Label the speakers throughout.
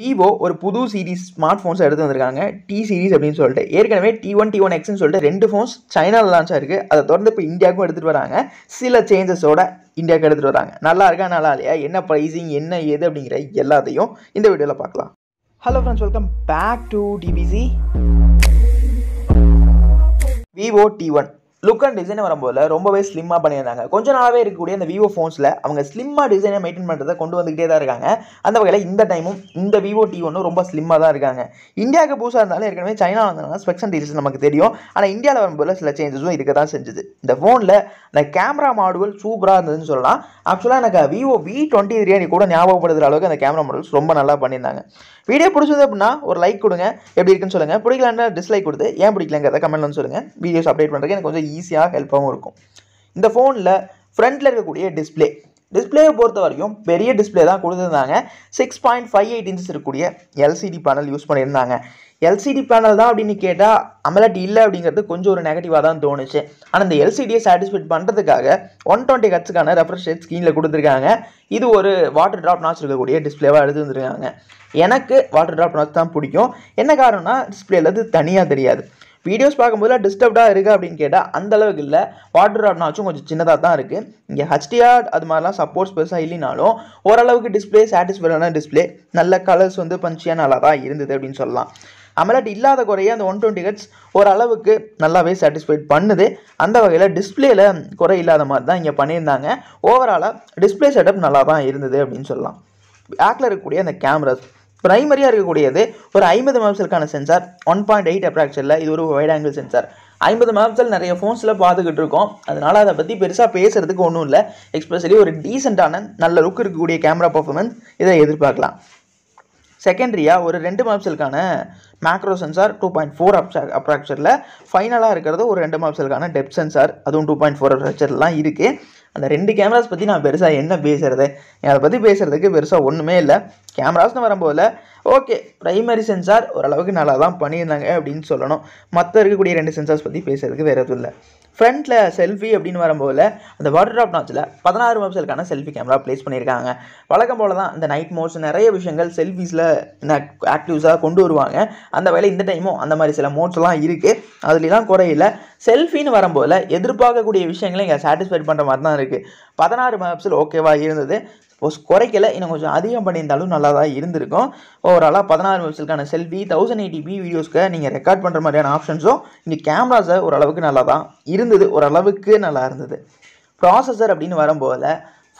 Speaker 1: Vivo ஒரு புது series smart phones எடுத்து வந்திருக்காங்க டி சீரிஸ் அப்படின்னு சொல்லிட்டு ஏற்கனவே டி ஒன் டி ஒன் எக்ஸ்னு சொல்லிட்டு ரெண்டு ஃபோன்ஸ் சைனாவில் லான்ச் ஆயிருக்கு அதை தொடர்ந்து இப்போ இந்தியாவுக்கும் எடுத்துகிட்டு வராங்க சில சேஞ்சஸோட இந்தியாவுக்கு எடுத்துகிட்டு வராங்க நல்லா இருக்கா நல்லா இல்லையா என்ன ப்ரைஸிங் என்ன ஏது அப்படிங்கிற எல்லாத்தையும் இந்த வீடியோவில் பார்க்கலாம் hello friends welcome back to TBC Vivo T one look and design வரும்போது ரொம்பவே ஸ்லிம்மாக பண்ணியிருந்தாங்க கொஞ்ச நாளாகவே இருக்கக்கூடிய இந்த விவோ ஃபோன்ஸில் அவங்க ஸ்லிம்மாக டிசைனை மெயின்டைன் பண்ணுறதை கொண்டு வந்துகிட்டே தான் இருக்காங்க அந்த வகையில் இந்த டைமும் இந்த விவோ டி ஒன்றும் ரொம்ப ஸ்லிம்மாக தான் இருக்காங்க இந்தியாவுக்கு புதுசாக இருந்தாலும் ஏற்கனவே சைனா வந்ததுனால ஸ்பெக்ஸ் அண்ட் டீச்சர்ஸ் நமக்கு தெரியும் ஆனால் இந்தியாவில் வரும்போது சில சேஞ்சஸும் இருக்க தான் செஞ்சுது இந்த ஃபோனில் அந்த கேமரா மாடுவல் சூப்பராக இருந்ததுன்னு சொல்லலாம் ஆக்சுவலாக எனக்கு விவோ வி டுவெண்ட்டி த்ரீ எனக்கு கூட ஞாபகப்படுத்துகிற அளவுக்கு அந்த கேமரா மாடல்ஸ் ரொம்ப நல்லா பண்ணியிருந்தாங்க வீடியோ பிடிச்சது அப்படின்னா ஒரு லைக் கொடுங்க எப்படி இருக்குன்னு சொல்லுங்கள் பிடிக்கலன்னா டிஸ்லைக் கொடுத்து ஏன் பிடிக்கலங்கிறத கமெண்ட்லன்னு சொல்லுங்கள் வீடியோஸ் அப்டேட் பண்ணுறதுக்கு எனக்கு கொஞ்சம் ஈஸியாக ஹெல்ப்பாகவும் இருக்கும் இந்த ஃபோனில் ஃப்ரண்ட்டில் இருக்கக்கூடிய டிஸ்பிளே டிஸ்பிளேயை பொறுத்த வரைக்கும் பெரிய டிஸ்பிளே தான் கொடுத்துருந்தாங்க six point five eight inches இருக்கக்கூடிய எல்சிடி பேனல் யூஸ் பண்ணியிருந்தாங்க எல்சிடி பேனல் தான் அப்படின்னு கேட்டால் அமலாட்டி இல்லை அப்படிங்கிறது கொஞ்சம் ஒரு நெகட்டிவாக தான் தோணுச்சு ஆனால் இந்த எல்சிடியை சாட்டிஸ்ஃபைட் பண்ணுறதுக்காக ஒன் டுவெண்ட்டி ஹட்ஸுக்கான ரெஃப்ரெஷ் ரேட் ஸ்க்ரீனில் கொடுத்துருக்காங்க இது ஒரு வாட்டர் ட்ராப் நாச் இருக்கக்கூடிய டிஸ்பிளேவாக எடுத்து வந்துருக்காங்க எனக்கு வாட்டர் ட்ராப் நாச் தான் பிடிக்கும் என்ன காரணம்னா டிஸ்பிளேலேருந்து தனியாக தெரியாது வீடியோஸ் பார்க்கும்போது டிஸ்டர்ப்டாக இருக்குது அப்படின்னு கேட்டால் அந்த அளவுக்கு இல்லை வாட்டர் ட்ராப்னாச்சும் கொஞ்சம் சின்னதாக தான் இருக்குது இங்கே ஹெச்டிஆர் அது மாதிரிலாம் சப்போர்ட்ஸ் பெருசாக இல்லைனாலும் ஓரளவுக்கு டிஸ்பிளே சாட்டிஸ்ஃபைடான டிஸ்பிளே நல்ல கலர்ஸ் வந்து பஞ்சியாக நல்லா தான் இருந்தது அப்படின்னு சொல்லலாம் அமலட் இல்லாத குறைய அந்த ஒன் டுவெண்ட்டி ஹெட்ஸ் ஓரளவுக்கு நல்லாவே சாட்டிஸ்ஃபைட் பண்ணுது அந்த வகையில் டிஸ்பிளேயில் குறை இல்லாத மாதிரி தான் இங்கே பண்ணியிருந்தாங்க ஓவராலாக டிஸ்பிளே செட்டப் நல்லா தான் இருந்தது அப்படின்னு சொல்லலாம் பேக்கில் இருக்கக்கூடிய அந்த கேமராஸ் பிரைமரியாக இருக்கக்கூடியது ஒரு ஐம்பது மெகாபிக்சலுக்கான சென்சார் ஒன் பாயிண்ட் எயிட் அப்ராக்சரில் இது ஒரு வைட் ஆங்கிள் சென்சார் ஐம்பது மெகாபிக்சல் நிறைய ஃபோன்ஸில் பார்த்துக்கிட்டு இருக்கோம் அதனால் அதை பற்றி பெருசாக பேசுகிறதுக்கு ஒன்றும் இல்லை எக்ஸ்பெஷலி ஒரு டீசெண்டான நல்ல லுக் இருக்கக்கூடிய கேமரா பர்ஃபார்மன்ஸ் இதை எதிர்பார்க்கலாம் செகண்ட்ரியாக ஒரு ரெண்டு மாப்சலுக்கான macro sensor two point four அப்சா அப்ராக்சரில் ஃபைனலாக இருக்கிறது ஒரு ரெண்டு மாப்சலுக்கான டெப் சென்சார் அதுவும் டூ பாயிண்ட் ஃபோர் அப்ராக்சர்லாம் இருக்குது அந்த ரெண்டு கேமராஸ் பற்றி நான் பெருசாக என்ன பேசுகிறது அதை பற்றி பேசுகிறதுக்கு பெருசாக ஒன்றுமே இல்லை கேமராஸ்னு வரும்போதில் ஓகே ப்ரைமரி சென்சார் ஓரளவுக்கு நல்லா தான் பண்ணியிருந்தாங்க அப்படின்னு சொல்லணும் மற்ற இருக்கக்கூடிய ரெண்டு சென்சார்ஸ் பற்றி பேசுகிறதுக்கு வேறு எதுவும் இல்லை ஃப்ரண்ட்டில் செல்ஃபி அப்படின்னு வரும்போது அந்த வாட்டர் ட்ராப் நாச்சில் பதினாறு மெப்சலுக்கான செல்ஃபி கேமரா ப்ளேஸ் பண்ணியிருக்காங்க வழக்கம் போல் தான் இந்த நைட் மோட்ஸ் நிறைய விஷயங்கள் செல்ஃபீஸில் ஆக்டிவ்ஸாக கொண்டு வருவாங்க அந்த வேலை இந்த டைமும் அந்த மாதிரி சில மோட்ஸ்லாம் இருக்குது அதுலாம் குறையில செல்ஃபின்னு வரும்போது எதிர்பார்க்கக்கூடிய விஷயங்களை இங்கே சாட்டிஸ்ஃபை பண்ணுற மாதிரி தான் இருக்குது பதினாறு மேப்ஸில் ஓகேவாக இருந்தது குறைக்கல இன்னும் கொஞ்சம் அதிகம் பண்ணியிருந்தாலும் நல்லா தான் இருந்திருக்கும் ஓவராலாக பதினாறு மெபிசிலுக்கான செல்வி தௌசண்ட் எயிட்டி பி வீடியோஸ்க்கு நீங்கள் ரெக்கார்ட் பண்ணுற மாதிரியான ஆப்ஷன்ஸும் இங்கே கேமராஸை ஓரளவுக்கு நல்லா தான் இருந்தது ஓரளவுக்கு நல்லா இருந்தது ப்ராசஸர் அப்படின்னு வரும்போதில்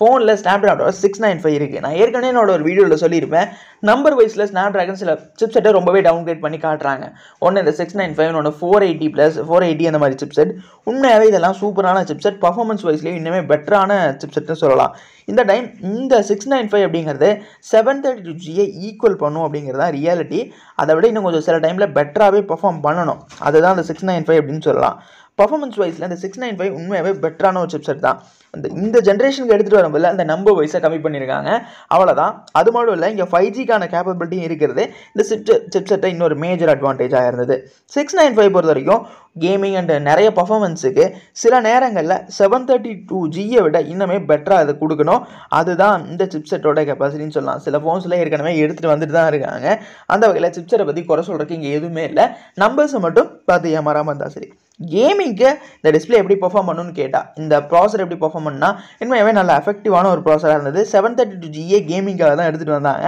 Speaker 1: ஃபோனில் ஸ்னாப் சிக்ஸ் நைன் ஃபைவ் இருக்குது நான் ஏற்கனவே என்னோட ஒரு வீடியோவில் சொல்லியிருப்பேன் நம்பர் வைஸில் ஸ்னாப் ட்ராகன் சில சிப்செட்டை ரொம்பவே டவுன்கிரேட் பண்ணி காட்டுறாங்க ஒன்று இந்த சிக்ஸ் நைன் ஃபைவ் ஒன்று four eighty plus four eighty அந்த மாதிரி சிப்செட் உண்மையாகவே இதெல்லாம் சூப்பரான சிப்செட் பர்ஃபார்மன்ஸ் வைஸ்லேயும் இன்னுமே பெட்டரான சிப்செட்னு சொல்லலாம் இந்த டைம் இந்த சிக்ஸ் நைன் ஃபைவ் அப்படிங்கிறது செவன் தேர்ட்டி டூ ஜியை ஈக்குவல் பண்ணும் அப்படிங்கிறது தான் ரியாலிட்டி அதை விட இன்னும் கொஞ்சம் சில டைமில் பெட்டராகவே பர்ஃபார்ம் பண்ணணும் அதுதான் அந்த சிக்ஸ் நைன் ஃபைவ் அப்படின்னு சொல்லலாம் பர்ஃபார்மன்ஸ் வைஸில் அந்த சிக்ஸ் நைன் ஃபைவ் உண்மையாகவே பெட்டரான ஒரு சிப்செட் தான் அந்த இந்த ஜென்ரேஷனுக்கு எடுத்துகிட்டு வரும்போது அந்த நம்பர் வைஸை கம்மி பண்ணியிருக்காங்க அவ்வளோதான் அது மட்டும் இல்லை இங்கே ஃபைவ் ஜிக்கான கேப்பபிலிட்டியும் இருக்கிறது இந்த சிப்செ சிப்செட்டை இன்னொரு மேஜர் அட்வான்டேஜாக இருந்தது சிக்ஸ் நைன் ஃபைவ் பொறுத்த வரைக்கும் கேமிங் அண்ட் நிறைய பர்ஃபாமன்ஸுக்கு சில நேரங்களில் செவன் தேர்ட்டி டூ ஜியை விட இன்னுமே பெட்டராக அதை கொடுக்கணும் அதுதான் இந்த சிப்செட்டோட கெப்பாசிட்டின்னு சொல்லலாம் சில ஃபோன்ஸில் ஏற்கனவே எடுத்துகிட்டு வந்துட்டு தான் இருக்காங்க அந்த வகையில் சிப்செட்டை பற்றி குறை சொல்கிறதுக்கு இங்கே எதுவுமே இல்லை நம்பர்ஸை மட்டும் பார்த்து ஏமாறாமல் இருந்தால் சரி கேமிங்க்கு இந்த டிஸ்பிளே எப்படி பர்ஃபார்ம் பண்ணணும்னு கேட்டால் இந்த ப்ராசர் எப்படி பர்ஃபார்ம் பண்ணால் உண்மையாகவே நல்ல எஃபெக்டிவான ஒரு ப்ராசராக இருந்தது செவன் தேர்ட்டி டூ ஜிஏ கேமிங்காக தான் எடுத்துகிட்டு வந்தாங்க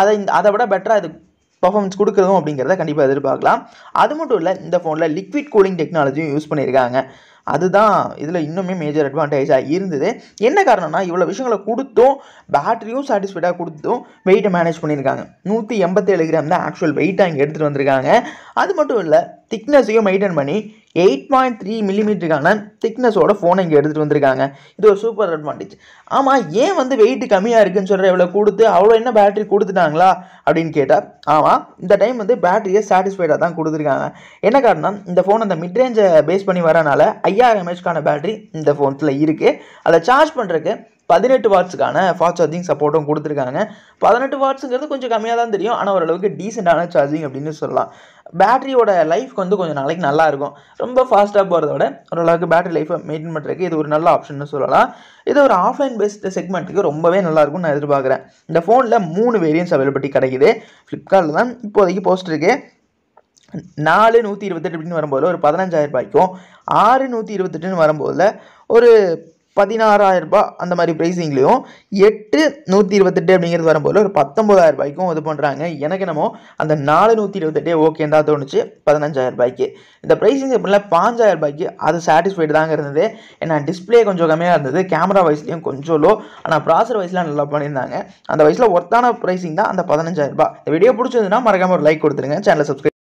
Speaker 1: அதை அதை விட பெட்டராக இது பர்ஃபார்மன்ஸ் கொடுக்குறதும் அப்படிங்கிறத கண்டிப்பாக எதிர்பார்க்கலாம் அது மட்டும் இல்லை இந்த ஃபோனில் லிக்விட் கூலிங் டெக்னாலஜியும் யூஸ் பண்ணியிருக்காங்க அதுதான் இதில் இன்னுமே மேஜர் அட்வான்டேஜாக இருந்தது என்ன காரணம்னா இவ்வளோ விஷயங்களை கொடுத்தும் பேட்டரியும் சாட்டிஸ்ஃபைடாக கொடுத்தும் வெயிட்டை மேனேஜ் பண்ணியிருக்காங்க நூற்றி எண்பத்தேழு கிராம் தான் ஆக்சுவல் வெயிட்டாக இங்கே எடுத்துகிட்டு வந்திருக்காங்க அது மட்டும் இல்லை திக்னஸையும் மெயின்டைன் பண்ணி எயிட் பாயிண்ட் த்ரீ மில்லிமீட்டருக்கான திக்னஸோட ஃபோனை இங்கே எடுத்துகிட்டு வந்திருக்காங்க இது ஒரு சூப்பர் அட்வான்டேஜ் ஆமாம் ஏன் வந்து வெயிட் கம்மியாக இருக்குன்னு சொல்கிற இவ்வளோ கொடுத்து அவ்வளோ என்ன பேட்டரி கொடுத்துட்டாங்களா அப்படின்னு கேட்டால் ஆமாம் இந்த டைம் வந்து பேட்டரியை சாட்டிஸ்ஃபைடாக தான் கொடுத்துருக்காங்க என்ன காரணம் இந்த ஃபோன் அந்த மிட்ரேஞ்சை பேஸ் பண்ணி வரனால ஐயாயிரம் எம்ஏஹெச்க்கான பேட்டரி இந்த ஃபோன்ஸில் இருக்குது அதை சார்ஜ் பண்ணுறதுக்கு பதினெட்டு வாட்ஸுக்கான ஃபாஸ்ட் சார்ஜிங் சப்போர்ட்டும் கொடுத்துருக்காங்க பதினெட்டு வாட்ஸுங்கிறது கொஞ்சம் கம்மியாக தான் தெரியும் ஆனால் ஓரளவுக்கு டீசெண்டான சார்ஜிங் அப்படின்னு சொல்லலாம் பேட்டரியோட லைஃப் வந்து கொஞ்சம் நாளைக்கு நல்லாயிருக்கும் ரொம்ப ஃபாஸ்ட்டாக போகிறத விட ஓரளவுக்கு பேட்டரி லைஃப்பை மெயின்டைன் பண்ணுறதுக்கு இது ஒரு நல்ல ஆப்ஷன் சொல்லலாம் இது ஒரு ஆஃப்லைன் பேஸ்ட் செக்மெண்ட்டுக்கு ரொம்பவே நல்லாயிருக்கும்னு நான் எதிர்பார்க்குறேன் இந்த ஃபோனில் மூணு வேரியன்ஸ் அவைலபிலிட்டி கிடைக்குது ஃப்ளிப்கார்ட்டில் தான் இப்போதைக்கு போஸ்ட் இருக்குது நாலு நூற்றி இருபத்தெட்டு அப்படின்னு வரும்போது ஒரு பதினஞ்சாயிரம் ரூபாய்க்கும் ஆறு நூற்றி இருபத்தெட்டுன்னு வரும்போதில் ஒரு பதினாறாயிரம் ரூபாய் அந்த மாதிரி ப்ரைஸிங்லேயும் எட்டு நூற்றி இருபத்தெட்டு அப்படிங்கிறது வரும்போது ஒரு பத்தொம்பதாயிரம் ரூபாய்க்கும் இது பண்ணுறாங்க எனக்கு என்னமோ அந்த நாலு நூற்றி இருபத்தெட்டே ஓகேன்னு தான் தோணுச்சு பதினஞ்சாயிரம் ரூபாய்க்கு இந்த ப்ரைஸிங் எப்படின்னா பாஞ்சாயிரம் ரூபாய்க்கு அது சாட்டிஸ்ஃபைடு தாங்க இருந்தது ஏன்னா டிஸ்பிளே கொஞ்சம் கம்மியாக இருந்தது கேமரா வைஸ்லேயும் கொஞ்சம் லோ ஆனால் ப்ராசர் வயசுலாம் நல்லா பண்ணியிருந்தாங்க அந்த வயசில் ஒர்த்தான ப்ரைஸிங் தான் அந்த பதினஞ்சாயிரம் ரூபாய் இந்த வீடியோ பிடிச்சிருந்ததுன்னா மறக்காமல் ஒரு லைக் கொடுத்துருங்க சேனலை சப்ஸ்கிரைப்